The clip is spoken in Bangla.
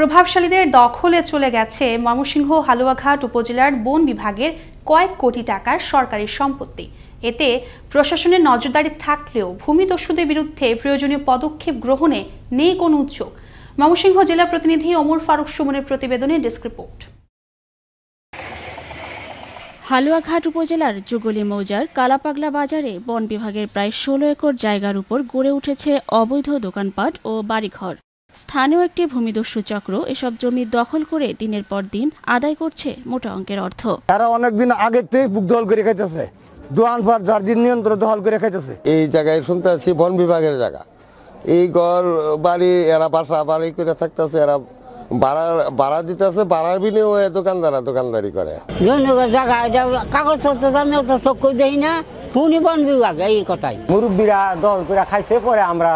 প্রভাবশালীদের দখলে চলে গেছে ময়মনসিংহ হালুয়াঘাট উপজেলার বন বিভাগের কয়েক কোটি টাকার সরকারি সম্পত্তি এতে প্রশাসনের নজরদারি থাকলেও ভূমিদস্যুদের বিরুদ্ধে প্রয়োজনীয় পদক্ষেপ গ্রহণে নেই কোনো উৎসুক ময়মনসিংহ জেলা প্রতিনিধি অমর ফারুক সুমনের প্রতিবেদনে ডেস্ক রিপোর্ট হালুয়াঘাট উপজেলার যুগলি মৌজার কালাপাগলা বাজারে বন বিভাগের প্রায় ষোলো একর জায়গার উপর গড়ে উঠেছে অবৈধ দোকানপাট ও বাড়িঘর স্থানীয় একটি ভূমিদস্যু চক্র এসব জমি দখল করে দিনের পর দিন আদায় করছে মোটা অঙ্কের অর্থ তারা অনেকদিন আগে থেকে বুক দখল করে খাইতেছে যার দিন নিয়ন্ত্রণ দখল করে খাইতেছে এই জায়গায় শুনতে আছি বন বিভাগের জায়গা এই ঘর বাড়ি এরা বাসা বাড়ি করে থাকতেছে এরা ভাড়া ভাড়া দিতেছে ভাড়ার বিনিময়ে দোকানদারা দোকানদারি করে জায়গা কাগজপত্র আমি তো চক্ষু দেই না বন বিভাগ এই কথাই মুরব্বীরা দল করে খাইছে পরে আমরা